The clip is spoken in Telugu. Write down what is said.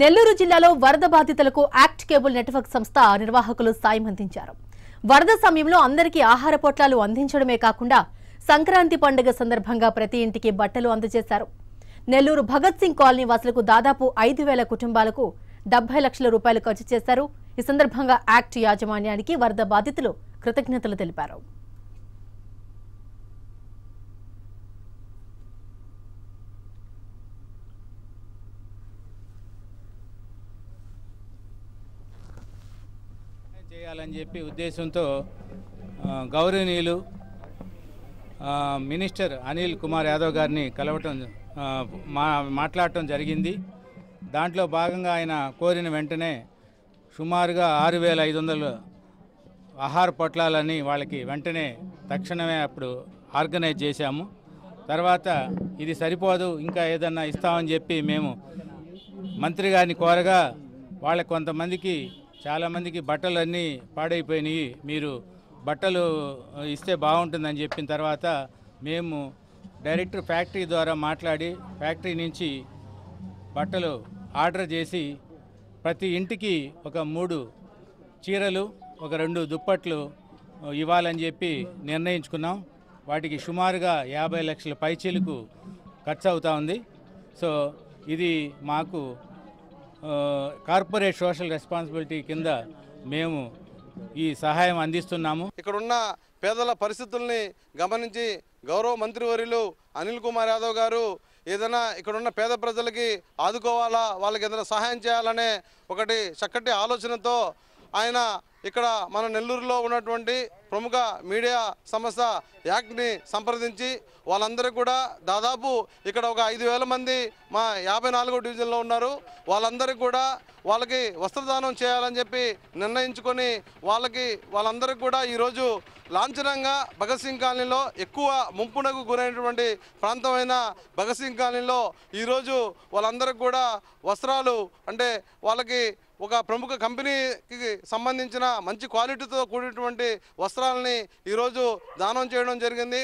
నెల్లూరు జిల్లాలో వరద బాధితులకు యాక్ట్ కేబుల్ నెట్వర్క్ సంస్థ నిర్వాహకులు సాయం అందించారు వరద సమయంలో అందరికీ ఆహార పొట్లాలు అందించడమే కాకుండా సంక్రాంతి పండుగ సందర్భంగా ప్రతి ఇంటికి బట్టలు అందజేశారు నెల్లూరు భగత్ సింగ్ కాలనీ వాసులకు దాదాపు ఐదు వేల కుటుంబాలకు డెబ్బై లక్షల రూపాయలు ఖర్చు చేశారు ఈ సందర్భంగా యాక్ట్ యాజమాన్యానికి వరద బాధితులు కృతజ్ఞతలు తెలిపారు చేయాలని చెప్పి ఉద్దేశంతో గౌరవనీయులు మినిస్టర్ అనిల్ కుమార్ యాదవ్ గారిని కలవటం మా మాట్లాడటం జరిగింది దాంట్లో భాగంగా ఆయన కోరిన వెంటనే సుమారుగా ఆరు వేల ఐదు వందలు ఆహార పొట్లాలని వాళ్ళకి వెంటనే తక్షణమే అప్పుడు ఆర్గనైజ్ చేశాము తర్వాత ఇది సరిపోదు ఇంకా ఏదన్నా ఇస్తామని చెప్పి మేము మంత్రి గారిని కోరగా వాళ్ళ కొంతమందికి చాలామందికి బట్టలు అన్నీ పాడైపోయినాయి మీరు బట్టలు ఇస్తే బాగుంటుందని చెప్పిన తర్వాత మేము డైరెక్టర్ ఫ్యాక్టరీ ద్వారా మాట్లాడి ఫ్యాక్టరీ నుంచి బట్టలు ఆర్డర్ చేసి ప్రతి ఇంటికి ఒక మూడు చీరలు ఒక రెండు దుప్పట్లు ఇవ్వాలని చెప్పి నిర్ణయించుకున్నాం వాటికి సుమారుగా యాభై లక్షల పైచీలకు ఖర్చు అవుతూ ఉంది సో ఇది మాకు కార్పొరేట్ సోషల్ రెస్పాన్సిబిలిటీ కింద మేము ఈ సహాయం అందిస్తున్నాము ఇక్కడున్న పేదల పరిస్థితుల్ని గమనించి గౌరవ మంత్రివర్యులు అనిల్ కుమార్ యాదవ్ గారు ఏదైనా ఇక్కడున్న పేద ప్రజలకి ఆదుకోవాలా వాళ్ళకి ఏదైనా సహాయం చేయాలనే ఒకటి చక్కటి ఆలోచనతో ఆయన ఇక్కడ మన నెల్లూరులో ఉన్నటువంటి ప్రముఖ మీడియా సంస్థ యాక్ట్ని సంప్రదించి వాళ్ళందరూ కూడా దాదాపు ఇక్కడ ఒక ఐదు మంది మా యాభై నాలుగో డివిజన్లో ఉన్నారు వాళ్ళందరికీ కూడా వాళ్ళకి వస్త్రదానం చేయాలని చెప్పి నిర్ణయించుకొని వాళ్ళకి వాళ్ళందరికీ కూడా ఈరోజు లాంఛనంగా భగత్ సింగ్ కాలనీలో ఎక్కువ ముంపునకు గురైనటువంటి ప్రాంతమైన భగత్ సింగ్ కాలనీలో ఈరోజు వాళ్ళందరికీ కూడా వస్త్రాలు అంటే వాళ్ళకి ఒక ప్రముఖ కంపెనీకి సంబంధించిన మంచి క్వాలిటీతో కూడినటువంటి వస్త్రాలని ఈరోజు దానం చేయడం జరిగింది